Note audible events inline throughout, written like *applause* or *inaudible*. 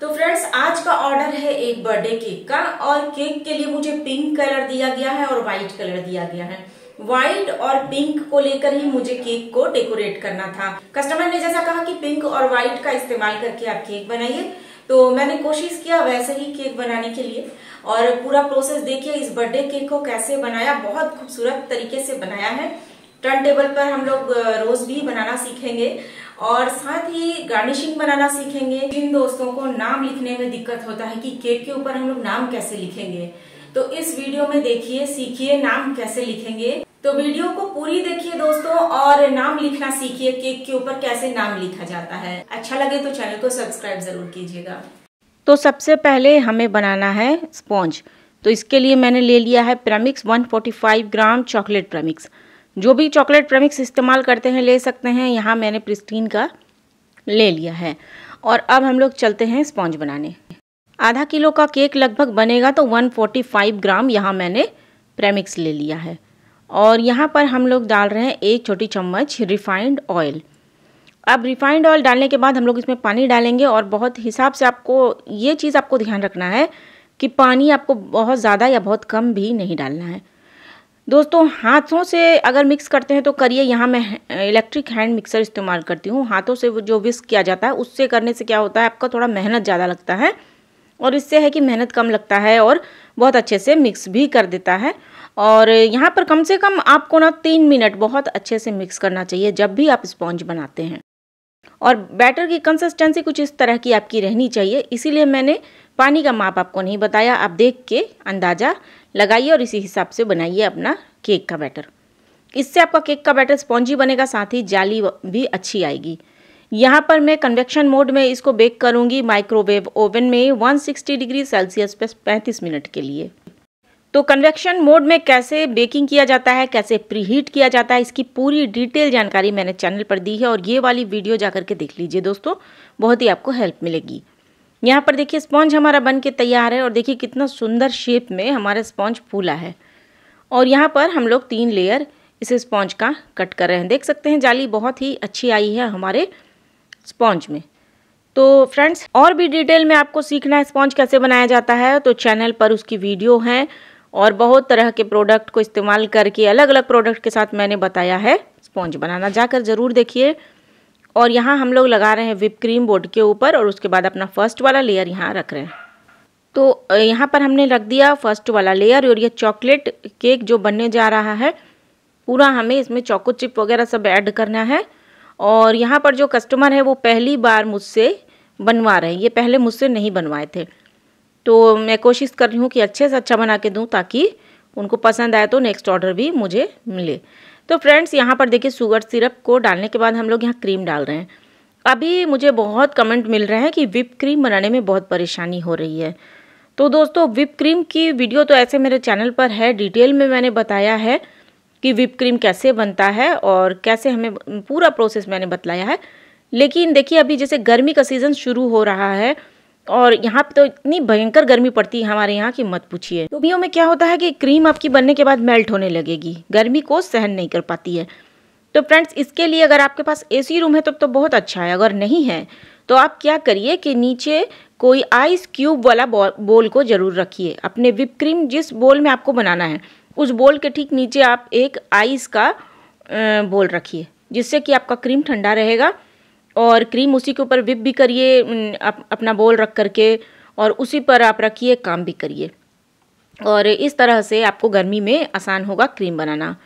तो फ्रेंड्स आज का ऑर्डर है एक बर्थडे केक का और केक के लिए मुझे पिंक कलर दिया गया है और व्हाइट कलर दिया गया है व्हाइट और पिंक को लेकर ही मुझे केक को डेकोरेट करना था कस्टमर ने जैसा कहा कि पिंक और व्हाइट का इस्तेमाल करके आप केक बनाइए तो मैंने कोशिश किया वैसे ही केक बनाने के लिए और पूरा प्रोसेस देखिए इस बर्थडे केक को कैसे बनाया बहुत खूबसूरत तरीके से बनाया है टर्न टेबल पर हम लोग रोज भी बनाना सीखेंगे और साथ ही गार्निशिंग बनाना सीखेंगे जिन दोस्तों को नाम लिखने में दिक्कत होता है कि केक के ऊपर हम लोग नाम कैसे लिखेंगे तो इस वीडियो में देखिए सीखिए नाम कैसे लिखेंगे तो वीडियो को पूरी देखिए दोस्तों और नाम लिखना सीखिए केक के ऊपर कैसे नाम लिखा जाता है अच्छा लगे तो चैनल को सब्सक्राइब जरूर कीजिएगा तो सबसे पहले हमें बनाना है स्पॉन्ज तो इसके लिए मैंने ले लिया है प्रमिक्स 145 ग्राम चॉकलेट प्रमिक्स जो भी चॉकलेट प्रेमिक्स इस्तेमाल करते हैं ले सकते हैं यहाँ मैंने प्रिस्टीन का ले लिया है और अब हम लोग चलते हैं स्पॉन्ज बनाने आधा किलो का केक लगभग बनेगा तो 145 ग्राम यहाँ मैंने प्रेमिक्स ले लिया है और यहाँ पर हम लोग डाल रहे हैं एक छोटी चम्मच रिफाइंड ऑयल अब रिफाइंड ऑयल डालने के बाद हम लोग इसमें पानी डालेंगे और बहुत हिसाब से आपको ये चीज़ आपको ध्यान रखना है कि पानी आपको बहुत ज़्यादा या बहुत कम भी नहीं डालना है दोस्तों हाथों से अगर मिक्स करते हैं तो करिए यहाँ मैं इलेक्ट्रिक हैंड मिक्सर इस्तेमाल करती हूँ हाथों से जो विस्क किया जाता है उससे करने से क्या होता है आपका थोड़ा मेहनत ज़्यादा लगता है और इससे है कि मेहनत कम लगता है और बहुत अच्छे से मिक्स भी कर देता है और यहाँ पर कम से कम आपको ना तीन मिनट बहुत अच्छे से मिक्स करना चाहिए जब भी आप स्पॉन्ज बनाते हैं और बैटर की कंसिस्टेंसी कुछ इस तरह की आपकी रहनी चाहिए इसीलिए मैंने पानी का माप आपको नहीं बताया आप देख के अंदाज़ा लगाइए और इसी हिसाब से बनाइए अपना केक का बैटर इससे आपका केक का बैटर स्पॉन्जी बनेगा साथ ही जाली भी अच्छी आएगी यहाँ पर मैं कन्वेक्शन मोड में इसको बेक करूँगी माइक्रोवेव ओवन में 160 डिग्री सेल्सियस पर 35 मिनट के लिए तो कन्वेक्शन मोड में कैसे बेकिंग किया जाता है कैसे प्रीहीट किया जाता है इसकी पूरी डिटेल जानकारी मैंने चैनल पर दी है और ये वाली वीडियो जा करके देख लीजिए दोस्तों बहुत ही आपको हेल्प मिलेगी यहाँ पर देखिए स्पॉन्ज हमारा बन के तैयार है और देखिए कितना सुंदर शेप में हमारा स्पॉन्ज फूला है और यहाँ पर हम लोग तीन लेयर इस स्पॉन्ज का कट कर रहे हैं देख सकते हैं जाली बहुत ही अच्छी आई है हमारे स्पॉन्ज में तो फ्रेंड्स और भी डिटेल में आपको सीखना है स्पॉन्ज कैसे बनाया जाता है तो चैनल पर उसकी वीडियो हैं और बहुत तरह के प्रोडक्ट को इस्तेमाल करके अलग अलग प्रोडक्ट के साथ मैंने बताया है स्पॉन्ज बनाना जाकर ज़रूर देखिए और यहाँ हम लोग लगा रहे हैं विप क्रीम बोर्ड के ऊपर और उसके बाद अपना फर्स्ट वाला लेयर यहाँ रख रहे हैं तो यहाँ पर हमने रख दिया फर्स्ट वाला लेयर और ये चॉकलेट केक जो बनने जा रहा है पूरा हमें इसमें चॉको चिप वगैरह सब ऐड करना है और यहाँ पर जो कस्टमर है वो पहली बार मुझसे बनवा रहे हैं ये पहले मुझसे नहीं बनवाए थे तो मैं कोशिश कर रही हूँ कि अच्छे से अच्छा बना के दूँ ताकि उनको पसंद आए तो नेक्स्ट ऑर्डर भी मुझे मिले तो फ्रेंड्स यहाँ पर देखिए शुगर सिरप को डालने के बाद हम लोग यहाँ क्रीम डाल रहे हैं अभी मुझे बहुत कमेंट मिल रहे हैं कि विप क्रीम बनाने में बहुत परेशानी हो रही है तो दोस्तों विप क्रीम की वीडियो तो ऐसे मेरे चैनल पर है डिटेल में मैंने बताया है कि विप क्रीम कैसे बनता है और कैसे हमें पूरा प्रोसेस मैंने बतलाया है लेकिन देखिए अभी जैसे गर्मी का सीज़न शुरू हो रहा है और यहाँ पे तो इतनी भयंकर गर्मी पड़ती है हमारे यहाँ की मत पूछिए लोबियों तो में क्या होता है कि क्रीम आपकी बनने के बाद मेल्ट होने लगेगी गर्मी को सहन नहीं कर पाती है तो फ्रेंड्स इसके लिए अगर आपके पास एसी रूम है तो, तो बहुत अच्छा है अगर नहीं है तो आप क्या करिए कि नीचे कोई आइस क्यूब वाला बोल को ज़रूर रखिए अपने विप क्रीम जिस बोल में आपको बनाना है उस बोल के ठीक नीचे आप एक आइस का बोल रखिए जिससे कि आपका क्रीम ठंडा रहेगा और क्रीम उसी के ऊपर विप भी करिए अप, अपना बोल रख करके और उसी पर आप रखिए काम भी करिए और इस तरह से आपको गर्मी में आसान होगा क्रीम बनाना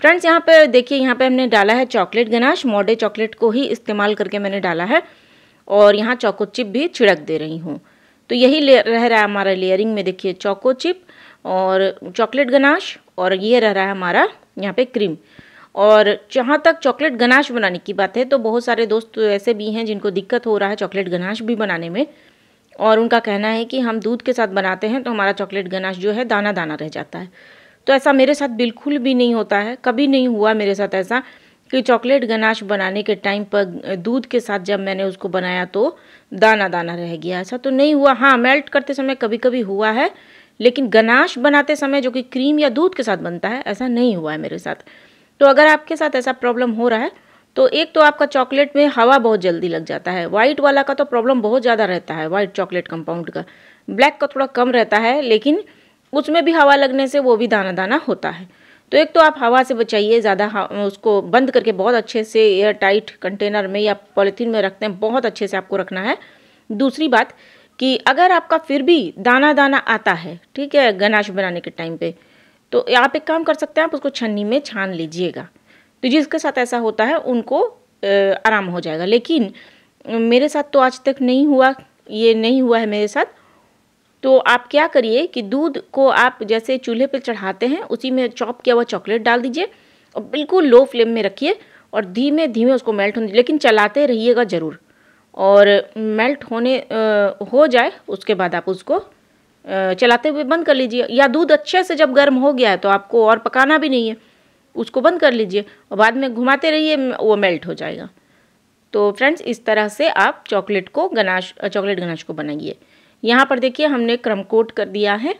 फ्रेंड्स यहाँ पर देखिए यहाँ पर हमने डाला है चॉकलेट गनाश मॉडे चॉकलेट को ही इस्तेमाल करके मैंने डाला है और यहाँ चौको चिप भी छिड़क दे रही हूँ तो यही रह रहा है हमारा लेयरिंग में देखिए चौको चिप और चॉकलेट गनाश और ये रह रहा है हमारा यहाँ पे क्रीम और जहाँ तक चॉकलेट गनाश बनाने की बात है तो बहुत सारे दोस्त ऐसे भी हैं जिनको दिक्कत हो रहा है चॉकलेट गनाश भी बनाने में और उनका कहना है कि हम दूध के साथ बनाते हैं तो हमारा चॉकलेट गनाश जो है दाना दाना रह जाता है तो ऐसा मेरे साथ बिल्कुल भी नहीं होता है कभी नहीं हुआ मेरे साथ ऐसा कि चॉकलेट गनाश बनाने के टाइम पर दूध के साथ जब मैंने उसको बनाया तो दाना दाना रह गया ऐसा तो नहीं हुआ हाँ मेल्ट करते समय कभी कभी हुआ है लेकिन गनाश बनाते समय जो कि क्रीम या दूध के साथ बनता है ऐसा नहीं हुआ है मेरे साथ तो अगर आपके साथ ऐसा प्रॉब्लम हो रहा है तो एक तो आपका चॉकलेट में हवा बहुत जल्दी लग जाता है वाइट वाला का तो प्रॉब्लम बहुत ज़्यादा रहता है वाइट चॉकलेट कंपाउंड का ब्लैक का थोड़ा कम रहता है लेकिन उसमें भी हवा लगने से वो भी दाना दाना होता है तो एक तो आप हवा से बचाइए ज़्यादा उसको बंद करके बहुत अच्छे से एयर टाइट कंटेनर में या पॉलीथीन में रखते हैं बहुत अच्छे से आपको रखना है दूसरी बात कि अगर आपका फिर भी दाना दाना आता है ठीक है गनाश बनाने के टाइम पे तो आप एक काम कर सकते हैं आप उसको छन्नी में छान लीजिएगा तो जिसके साथ ऐसा होता है उनको आराम हो जाएगा लेकिन मेरे साथ तो आज तक नहीं हुआ ये नहीं हुआ है मेरे साथ तो आप क्या करिए कि दूध को आप जैसे चूल्हे पर चढ़ाते हैं उसी में चॉप किया हुआ चॉकलेट डाल दीजिए और बिल्कुल लो फ्लेम में रखिए और धीमे धीमे उसको मेल्ट होने लेकिन चलाते रहिएगा ज़रूर और मेल्ट होने हो जाए उसके बाद आप उसको चलाते हुए बंद कर लीजिए या दूध अच्छे से जब गर्म हो गया है तो आपको और पकाना भी नहीं है उसको बंद कर लीजिए और बाद में घुमाते रहिए वो मेल्ट हो जाएगा तो फ्रेंड्स इस तरह से आप चॉकलेट को गनाश चॉकलेट गनाश को बनाइए यहाँ पर देखिए हमने क्रम कोट कर दिया है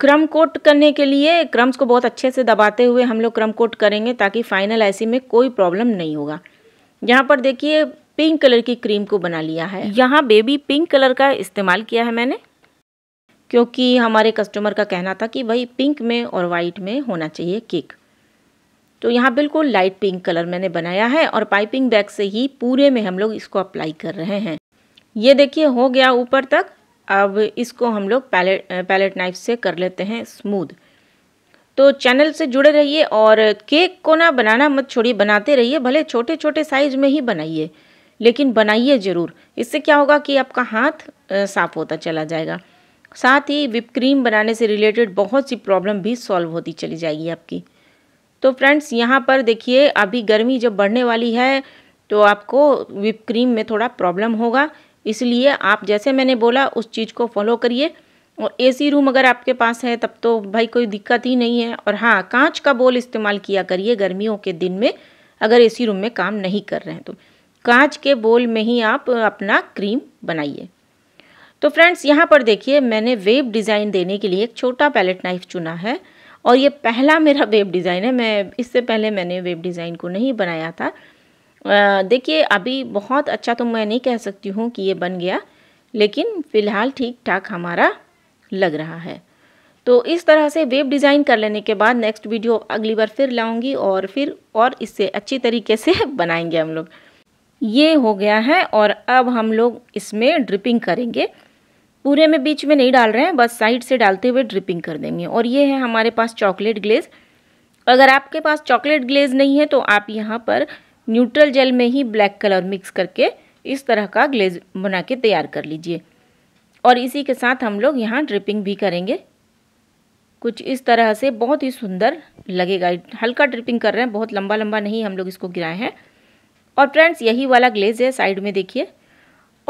क्रम कोट करने के लिए क्रम्स को बहुत अच्छे से दबाते हुए हम लोग क्रम कोट करेंगे ताकि फाइनल ऐसी में कोई प्रॉब्लम नहीं होगा यहाँ पर देखिए पिंक कलर की क्रीम को बना लिया है यहाँ बेबी पिंक कलर का इस्तेमाल किया है मैंने क्योंकि हमारे कस्टमर का कहना था कि वही पिंक में और वाइट में होना चाहिए केक तो यहाँ बिल्कुल लाइट पिंक कलर मैंने बनाया है और पाइपिंग बैग से ही पूरे में हम लोग इसको अप्लाई कर रहे हैं ये देखिए हो गया ऊपर तक अब इसको हम लोग पैलेट पैलेट नाइफ से कर लेते हैं स्मूद तो चैनल से जुड़े रहिए और केक को ना बनाना मत छोड़िए बनाते रहिए भले छोटे छोटे साइज में ही बनाइए लेकिन बनाइए ज़रूर इससे क्या होगा कि आपका हाथ साफ होता चला जाएगा साथ ही विप क्रीम बनाने से रिलेटेड बहुत सी प्रॉब्लम भी सॉल्व होती चली जाएगी आपकी तो फ्रेंड्स यहाँ पर देखिए अभी गर्मी जब बढ़ने वाली है तो आपको विप क्रीम में थोड़ा प्रॉब्लम होगा इसलिए आप जैसे मैंने बोला उस चीज़ को फॉलो करिए और एसी रूम अगर आपके पास है तब तो भाई कोई दिक्कत ही नहीं है और हाँ कांच का बोल इस्तेमाल किया करिए गर्मियों के दिन में अगर एसी रूम में काम नहीं कर रहे हैं तो कांच के बोल में ही आप अपना क्रीम बनाइए तो फ्रेंड्स यहाँ पर देखिए मैंने वेब डिज़ाइन देने के लिए एक छोटा पैलेट नाइफ चुना है और ये पहला मेरा *laughs* वेब डिज़ाइन है मैं इससे पहले मैंने वेब डिज़ाइन को नहीं बनाया था देखिए अभी बहुत अच्छा तो मैं नहीं कह सकती हूँ कि ये बन गया लेकिन फ़िलहाल ठीक ठाक हमारा लग रहा है तो इस तरह से वेब डिज़ाइन कर लेने के बाद नेक्स्ट वीडियो अगली बार फिर लाऊंगी और फिर और इससे अच्छी तरीके से *laughs* बनाएंगे हम लोग ये हो गया है और अब हम लोग इसमें ड्रिपिंग करेंगे पूरे में बीच में नहीं डाल रहे हैं बस साइड से डालते हुए ड्रिपिंग कर देंगे और ये है हमारे पास चॉकलेट ग्लेज़ अगर आपके पास चॉकलेट ग्लेज नहीं है तो आप यहाँ पर न्यूट्रल जेल में ही ब्लैक कलर मिक्स करके इस तरह का ग्लेज बना के तैयार कर लीजिए और इसी के साथ हम लोग यहाँ ड्रिपिंग भी करेंगे कुछ इस तरह से बहुत ही सुंदर लगेगा हल्का ड्रिपिंग कर रहे हैं बहुत लंबा लंबा नहीं हम लोग इसको गिराए हैं और फ्रेंड्स यही वाला ग्लेज है साइड में देखिए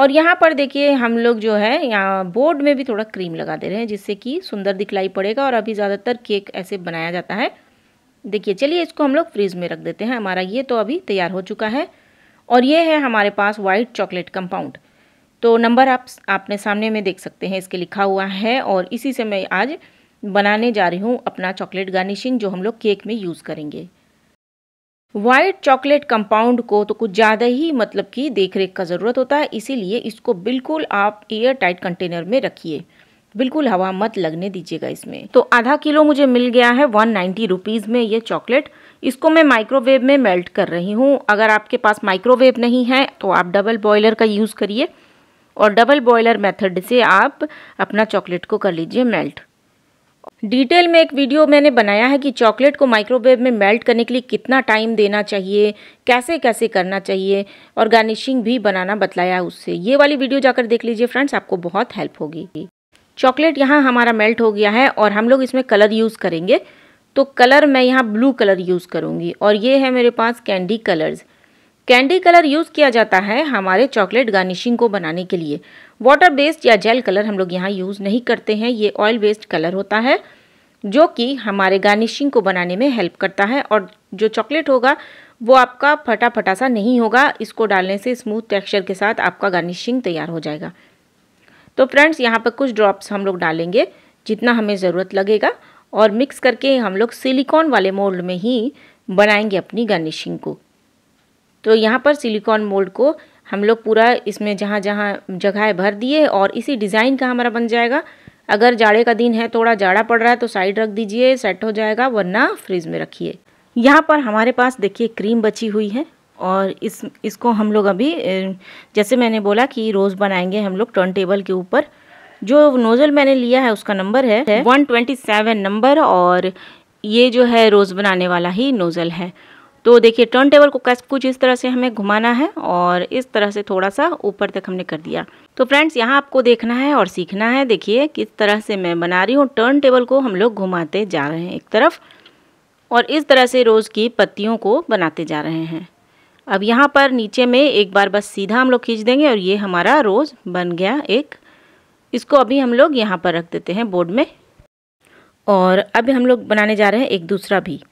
और यहाँ पर देखिए हम लोग जो है यहाँ बोर्ड में भी थोड़ा क्रीम लगा दे रहे हैं जिससे कि सुंदर दिखलाई पड़ेगा और अभी ज़्यादातर केक ऐसे बनाया जाता है देखिए चलिए इसको हम लोग फ्रीज में रख देते हैं हमारा ये तो अभी तैयार हो चुका है और ये है हमारे पास वाइट चॉकलेट कंपाउंड तो नंबर आप आपने सामने में देख सकते हैं इसके लिखा हुआ है और इसी से मैं आज बनाने जा रही हूँ अपना चॉकलेट गार्निशिंग जो हम लोग केक में यूज़ करेंगे वाइट चॉकलेट कंपाउंड को तो कुछ ज़्यादा ही मतलब कि देख रेख का ज़रूरत होता है इसीलिए इसको बिल्कुल आप एयर टाइट कंटेनर में रखिए बिल्कुल हवा मत लगने दीजिएगा इसमें तो आधा किलो मुझे मिल गया है वन नाइन्टी रुपीज़ में ये चॉकलेट इसको मैं माइक्रोवेव में मेल्ट कर रही हूँ अगर आपके पास माइक्रोवेव नहीं है तो आप डबल बॉयलर का यूज़ करिए और डबल बॉयलर मेथड से आप अपना चॉकलेट को कर लीजिए मेल्ट डिटेल में एक वीडियो मैंने बनाया है कि चॉकलेट को माइक्रोवेव में मेल्ट करने के लिए कितना टाइम देना चाहिए कैसे कैसे करना चाहिए और गार्निशिंग भी बनाना बतलाया उससे ये वाली वीडियो जाकर देख लीजिए फ्रेंड्स आपको बहुत हेल्प होगी चॉकलेट यहाँ हमारा मेल्ट हो गया है और हम लोग इसमें कलर यूज़ करेंगे तो कलर मैं यहाँ ब्लू कलर यूज़ करूँगी और ये है मेरे पास candy colours candy colour use किया जाता है हमारे चॉकलेट गार्निशिंग को बनाने के लिए वाटर बेस्ड या जेल कलर हम लोग यहाँ यूज़ नहीं करते हैं ये ऑयल बेस्ड कलर होता है जो कि हमारे गार्निशिंग को बनाने में हेल्प करता है और जो चॉकलेट होगा वो आपका फटा फटा सा नहीं होगा इसको डालने से स्मूथ टेक्सचर के साथ आपका गार्निशिंग तैयार हो जाएगा तो फ्रेंड्स यहाँ पर कुछ ड्रॉप्स हम लोग डालेंगे जितना हमें ज़रूरत लगेगा और मिक्स करके हम लोग सिलिकॉन वाले मोल्ड में ही बनाएंगे अपनी गार्निशिंग को तो यहाँ पर सिलिकॉन मोल्ड को हम लोग पूरा इसमें जहाँ जहाँ जगह भर दिए और इसी डिज़ाइन का हमारा बन जाएगा अगर जाड़े का दिन है थोड़ा जाड़ा पड़ रहा है तो साइड रख दीजिए सेट हो जाएगा वरना फ्रिज में रखिए यहाँ पर हमारे पास देखिए क्रीम बची हुई है और इस इसको हम लोग अभी जैसे मैंने बोला कि रोज़ बनाएंगे हम लोग टर्न टेबल के ऊपर जो नोज़ल मैंने लिया है उसका नंबर है वन ट्वेंटी सेवन नंबर और ये जो है रोज़ बनाने वाला ही नोज़ल है तो देखिए टर्न टेबल को कुछ इस तरह से हमें घुमाना है और इस तरह से थोड़ा सा ऊपर तक हमने कर दिया तो फ्रेंड्स यहाँ आपको देखना है और सीखना है देखिए किस तरह से मैं बना रही हूँ टर्न टेबल को हम लोग घुमाते जा रहे हैं एक तरफ और इस तरह से रोज़ की पत्तियों को बनाते जा रहे हैं अब यहाँ पर नीचे में एक बार बस सीधा हम लोग खींच देंगे और ये हमारा रोज़ बन गया एक इसको अभी हम लोग यहाँ पर रख देते हैं बोर्ड में और अब हम लोग बनाने जा रहे हैं एक दूसरा भी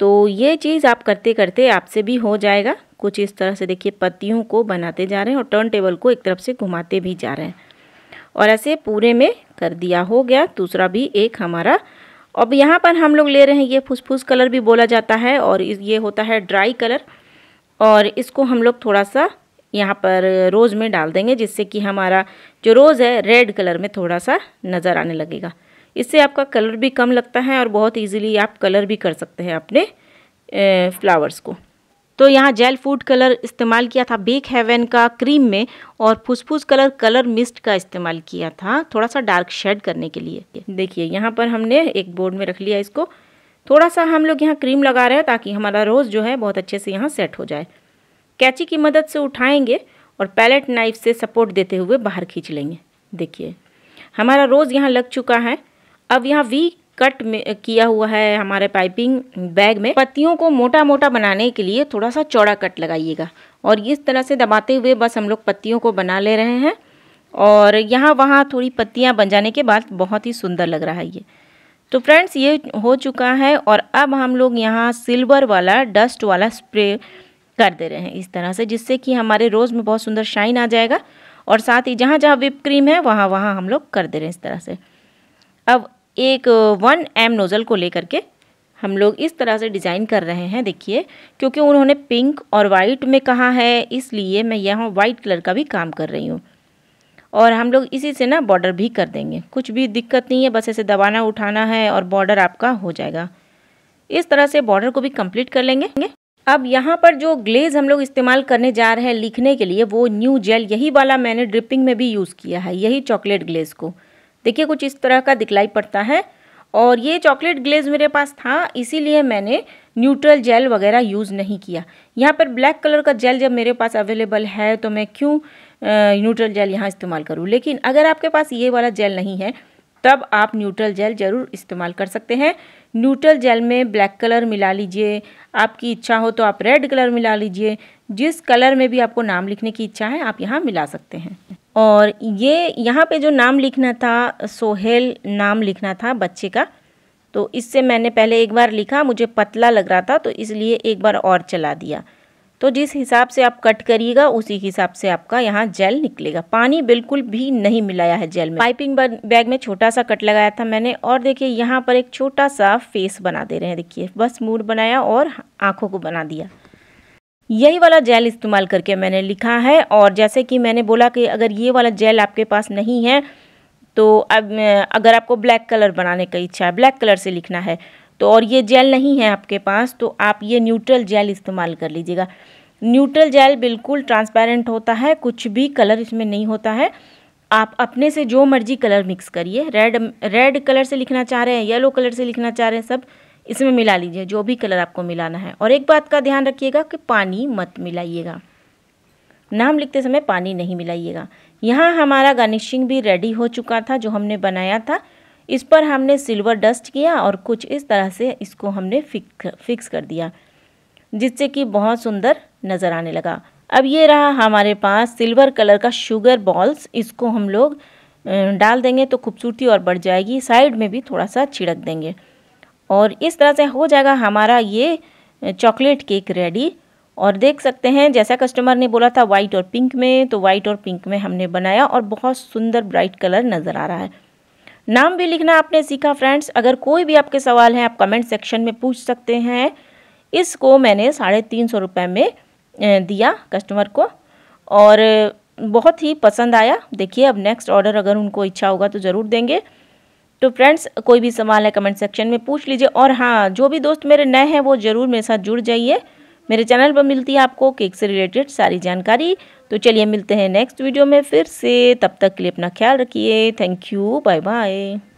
तो ये चीज़ आप करते करते आपसे भी हो जाएगा कुछ इस तरह से देखिए पत्तियों को बनाते जा रहे हैं और टर्न टेबल को एक तरफ से घुमाते भी जा रहे हैं और ऐसे पूरे में कर दिया हो गया दूसरा भी एक हमारा अब यहाँ पर हम लोग ले रहे हैं ये फुसफुस कलर भी बोला जाता है और ये होता है ड्राई कलर और इसको हम लोग थोड़ा सा यहाँ पर रोज़ में डाल देंगे जिससे कि हमारा जो रोज़ है रेड कलर में थोड़ा सा नज़र आने लगेगा इससे आपका कलर भी कम लगता है और बहुत इजीली आप कलर भी कर सकते हैं अपने फ्लावर्स को तो यहाँ जेल फूड कलर इस्तेमाल किया था बेक हेवन का क्रीम में और फुसफुस कलर कलर मिस्ट का इस्तेमाल किया था थोड़ा सा डार्क शेड करने के लिए देखिए यहाँ पर हमने एक बोर्ड में रख लिया इसको थोड़ा सा हम लोग यहाँ क्रीम लगा रहे हैं ताकि हमारा रोज़ जो है बहुत अच्छे से यहाँ सेट हो जाए कैची की मदद से उठाएंगे और पैलेट नाइफ से सपोर्ट देते हुए बाहर खींच लेंगे देखिए हमारा रोज़ यहाँ लग चुका है अब यहाँ वी कट में किया हुआ है हमारे पाइपिंग बैग में पत्तियों को मोटा मोटा बनाने के लिए थोड़ा सा चौड़ा कट लगाइएगा और इस तरह से दबाते हुए बस हम लोग पत्तियों को बना ले रहे हैं और यहाँ वहाँ थोड़ी पत्तियाँ बन जाने के बाद बहुत ही सुंदर लग रहा है ये तो फ्रेंड्स ये हो चुका है और अब हम लोग यहाँ सिल्वर वाला डस्ट वाला स्प्रे कर दे रहे हैं इस तरह से जिससे कि हमारे रोज़ में बहुत सुंदर शाइन आ जाएगा और साथ ही जहाँ जहाँ विप क्रीम है वहाँ वहाँ हम लोग कर दे रहे हैं इस तरह से अब एक वन एम नोज़ल को लेकर के हम लोग इस तरह से डिज़ाइन कर रहे हैं देखिए क्योंकि उन्होंने पिंक और वाइट में कहा है इसलिए मैं यहाँ वाइट कलर का भी काम कर रही हूँ और हम लोग इसी से ना बॉर्डर भी कर देंगे कुछ भी दिक्कत नहीं है बस ऐसे दबाना उठाना है और बॉर्डर आपका हो जाएगा इस तरह से बॉर्डर को भी कंप्लीट कर लेंगे अब यहाँ पर जो ग्लेज हम लोग इस्तेमाल करने जा रहे हैं लिखने के लिए वो न्यू जेल यही वाला मैंने ड्रिपिंग में भी यूज़ किया है यही चॉकलेट ग्लेज को देखिए कुछ इस तरह का दिखलाई पड़ता है और ये चॉकलेट ग्लेज मेरे पास था इसीलिए मैंने न्यूट्रल जेल वगैरह यूज़ नहीं किया यहाँ पर ब्लैक कलर का जेल जब मेरे पास अवेलेबल है तो मैं क्यों न्यूट्रल जेल यहाँ इस्तेमाल करूँ लेकिन अगर आपके पास ये वाला जेल नहीं है तब आप न्यूट्रल जेल ज़रूर इस्तेमाल कर सकते हैं न्यूट्रल जेल में ब्लैक कलर मिला लीजिए आपकी इच्छा हो तो आप रेड कलर मिला लीजिए जिस कलर में भी आपको नाम लिखने की इच्छा है आप यहाँ मिला सकते हैं और ये यहाँ पे जो नाम लिखना था सोहेल नाम लिखना था बच्चे का तो इससे मैंने पहले एक बार लिखा मुझे पतला लग रहा था तो इसलिए एक बार और चला दिया तो जिस हिसाब से आप कट करिएगा उसी हिसाब से आपका यहाँ जेल निकलेगा पानी बिल्कुल भी नहीं मिलाया है जेल में पाइपिंग बैग में छोटा सा कट लगाया था मैंने और देखिए यहाँ पर एक छोटा सा फेस बना दे रहे हैं देखिए बस मूड बनाया और आँखों को बना दिया यही वाला जेल इस्तेमाल करके मैंने लिखा है और जैसे कि मैंने बोला कि अगर ये वाला जेल आपके पास नहीं है तो अब अगर आपको ब्लैक कलर बनाने का इच्छा है ब्लैक कलर से लिखना है तो और ये जेल नहीं है आपके पास तो आप ये न्यूट्रल जेल इस्तेमाल कर लीजिएगा न्यूट्रल जेल बिल्कुल ट्रांसपेरेंट होता है कुछ भी कलर इसमें नहीं होता है आप अपने से जो मर्जी कलर मिक्स करिए रेड रेड कलर से लिखना चाह रहे हैं येलो कलर से लिखना चाह रहे हैं सब इसमें मिला लीजिए जो भी कलर आपको मिलाना है और एक बात का ध्यान रखिएगा कि पानी मत मिलाइएगा नाम लिखते समय पानी नहीं मिलाइएगा यहाँ हमारा गार्निशिंग भी रेडी हो चुका था जो हमने बनाया था इस पर हमने सिल्वर डस्ट किया और कुछ इस तरह से इसको हमने फिक्स कर दिया जिससे कि बहुत सुंदर नज़र आने लगा अब ये रहा हमारे पास सिल्वर कलर का शुगर बॉल्स इसको हम लोग डाल देंगे तो खूबसूरती और बढ़ जाएगी साइड में भी थोड़ा सा छिड़क देंगे और इस तरह से हो जाएगा हमारा ये चॉकलेट केक रेडी और देख सकते हैं जैसा कस्टमर ने बोला था वाइट और पिंक में तो वाइट और पिंक में हमने बनाया और बहुत सुंदर ब्राइट कलर नज़र आ रहा है नाम भी लिखना आपने सीखा फ्रेंड्स अगर कोई भी आपके सवाल हैं आप कमेंट सेक्शन में पूछ सकते हैं इसको मैंने साढ़े तीन सौ रुपये में दिया कस्टमर को और बहुत ही पसंद आया देखिए अब नेक्स्ट ऑर्डर अगर उनको इच्छा होगा तो ज़रूर देंगे तो फ्रेंड्स कोई भी सवाल है कमेंट सेक्शन में पूछ लीजिए और हाँ जो भी दोस्त मेरे नए हैं वो ज़रूर मेरे साथ जुड़ जाइए मेरे चैनल पर मिलती है आपको केक से रिलेटेड सारी जानकारी तो चलिए मिलते हैं नेक्स्ट वीडियो में फिर से तब तक के लिए अपना ख्याल रखिए थैंक यू बाय बाय